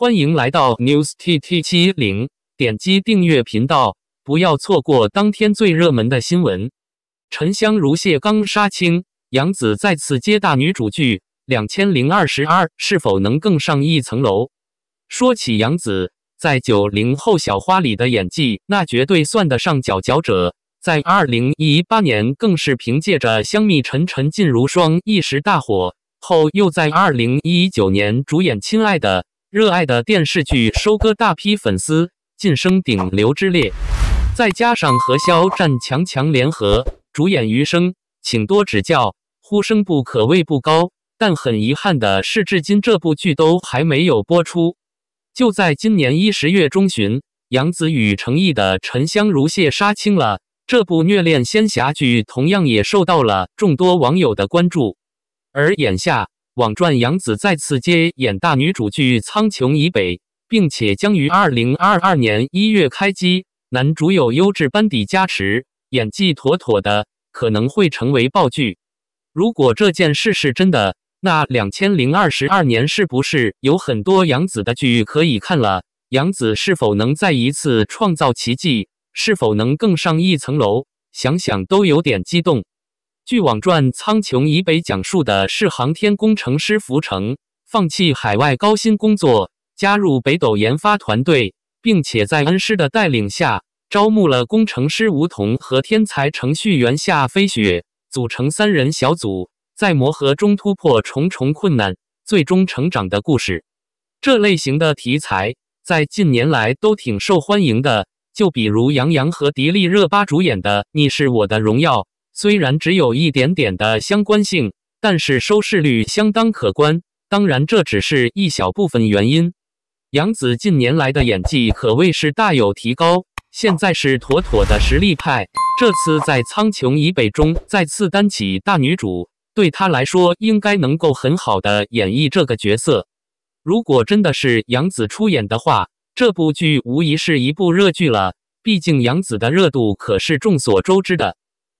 欢迎来到 News T T 七零，点击订阅频道，不要错过当天最热门的新闻。沉香如屑刚杀青，杨紫再次接大女主剧，《两千零二十二》是否能更上一层楼？说起杨紫，在九零后小花里的演技，那绝对算得上佼佼者。在二零一八年，更是凭借着《香蜜沉沉烬如霜》一时大火，后又在二零一九年主演《亲爱的》。热爱的电视剧收割大批粉丝，晋升顶流之列。再加上和肖战强强联合主演《余生，请多指教》，呼声不可谓不高。但很遗憾的是，至今这部剧都还没有播出。就在今年一十月中旬，杨紫与成毅的《沉香如屑》杀青了。这部虐恋仙侠剧同样也受到了众多网友的关注。而眼下，网传杨紫再次接演大女主剧《苍穹以北》，并且将于二零二二年一月开机。男主有优质班底加持，演技妥妥的，可能会成为爆剧。如果这件事是真的，那两千零二十二年是不是有很多杨紫的剧可以看了？杨紫是否能再一次创造奇迹？是否能更上一层楼？想想都有点激动。据网传，《苍穹以北》讲述的是航天工程师福成放弃海外高薪工作，加入北斗研发团队，并且在恩师的带领下，招募了工程师吴桐和天才程序员夏飞雪，组成三人小组，在磨合中突破重重困难，最终成长的故事。这类型的题材在近年来都挺受欢迎的，就比如杨洋和迪丽热巴主演的《你是我的荣耀》。虽然只有一点点的相关性，但是收视率相当可观。当然，这只是一小部分原因。杨紫近年来的演技可谓是大有提高，现在是妥妥的实力派。这次在《苍穹以北》中再次担起大女主，对她来说应该能够很好的演绎这个角色。如果真的是杨紫出演的话，这部剧无疑是一部热剧了。毕竟杨紫的热度可是众所周知的。